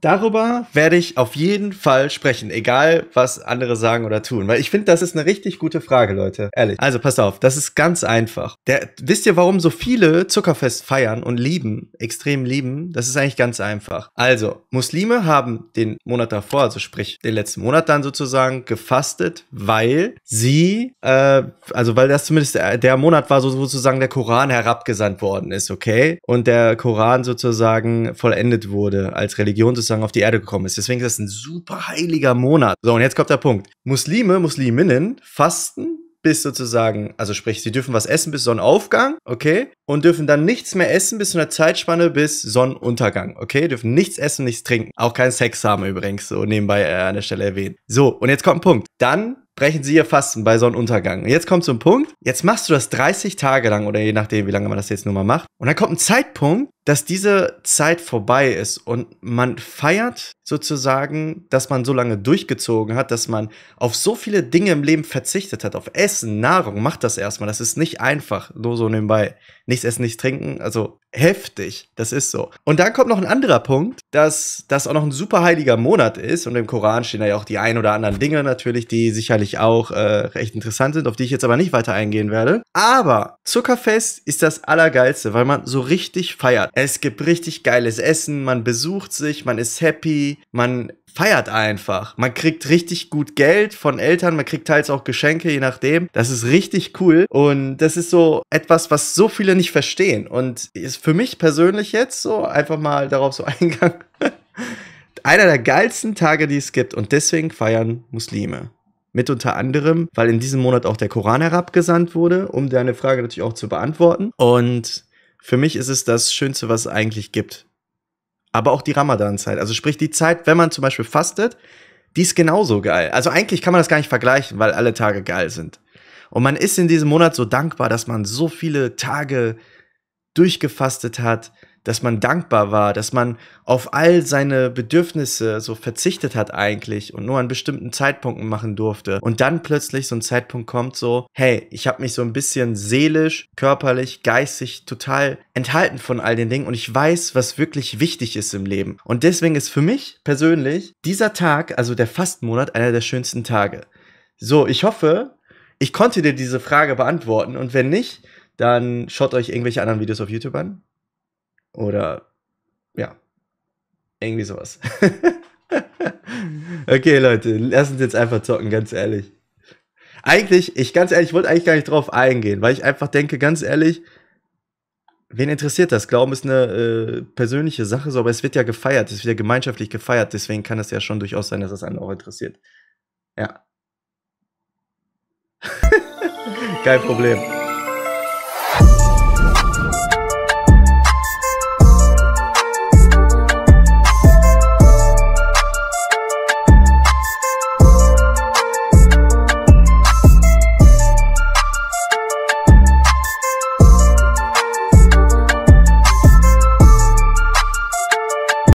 Darüber werde ich auf jeden Fall sprechen, egal was andere sagen oder tun, weil ich finde, das ist eine richtig gute Frage, Leute. Ehrlich. Also pass auf, das ist ganz einfach. Der, wisst ihr, warum so viele Zuckerfest feiern und lieben, extrem lieben? Das ist eigentlich ganz einfach. Also, Muslime haben den Monat davor, also sprich den letzten Monat dann sozusagen, gefastet, weil sie, äh, also weil das zumindest der Monat war, so sozusagen der Koran herabgesandt worden ist, okay? Und der Koran sozusagen vollendet wurde als Religion des sozusagen auf die Erde gekommen ist. Deswegen ist das ein super heiliger Monat. So, und jetzt kommt der Punkt. Muslime, Musliminnen fasten bis sozusagen, also sprich, sie dürfen was essen bis Sonnenaufgang, okay? Und dürfen dann nichts mehr essen bis zu einer Zeitspanne bis Sonnenuntergang, okay? Dürfen nichts essen, nichts trinken. Auch keinen Sex haben übrigens, so nebenbei äh, an der Stelle erwähnt. So, und jetzt kommt ein Punkt. Dann brechen sie ihr Fasten bei Sonnenuntergang. Und jetzt kommt so ein Punkt, jetzt machst du das 30 Tage lang oder je nachdem, wie lange man das jetzt nun mal macht. Und dann kommt ein Zeitpunkt, dass diese Zeit vorbei ist und man feiert sozusagen, dass man so lange durchgezogen hat, dass man auf so viele Dinge im Leben verzichtet hat, auf Essen, Nahrung, macht das erstmal, das ist nicht einfach, nur so nebenbei. Nichts essen, nichts trinken, also heftig, das ist so. Und dann kommt noch ein anderer Punkt, dass das auch noch ein super heiliger Monat ist und im Koran stehen da ja auch die ein oder anderen Dinge natürlich, die sicherlich auch äh, recht interessant sind, auf die ich jetzt aber nicht weiter eingehen werde. Aber Zuckerfest ist das Allergeilste, weil man so richtig feiert. Es gibt richtig geiles Essen, man besucht sich, man ist happy, man feiert einfach. Man kriegt richtig gut Geld von Eltern, man kriegt teils auch Geschenke, je nachdem. Das ist richtig cool und das ist so etwas, was so viele nicht verstehen und ist für mich persönlich jetzt so einfach mal darauf so eingegangen. Einer der geilsten Tage, die es gibt und deswegen feiern Muslime. Mit unter anderem, weil in diesem Monat auch der Koran herabgesandt wurde, um deine Frage natürlich auch zu beantworten. Und für mich ist es das Schönste, was es eigentlich gibt. Aber auch die Ramadan-Zeit. Also sprich, die Zeit, wenn man zum Beispiel fastet, die ist genauso geil. Also eigentlich kann man das gar nicht vergleichen, weil alle Tage geil sind. Und man ist in diesem Monat so dankbar, dass man so viele Tage durchgefastet hat, dass man dankbar war, dass man auf all seine Bedürfnisse so verzichtet hat eigentlich und nur an bestimmten Zeitpunkten machen durfte. Und dann plötzlich so ein Zeitpunkt kommt so, hey, ich habe mich so ein bisschen seelisch, körperlich, geistig total enthalten von all den Dingen und ich weiß, was wirklich wichtig ist im Leben. Und deswegen ist für mich persönlich dieser Tag, also der Fastmonat, einer der schönsten Tage. So, ich hoffe, ich konnte dir diese Frage beantworten und wenn nicht, dann schaut euch irgendwelche anderen Videos auf YouTube an. Oder ja, irgendwie sowas. okay, Leute, lasst uns jetzt einfach zocken, ganz ehrlich. Eigentlich, ich ganz ehrlich, wollte eigentlich gar nicht drauf eingehen, weil ich einfach denke, ganz ehrlich, wen interessiert das? Glauben ist eine äh, persönliche Sache, so, aber es wird ja gefeiert, es wird ja gemeinschaftlich gefeiert, deswegen kann es ja schon durchaus sein, dass das einen auch interessiert. Ja. Kein Problem.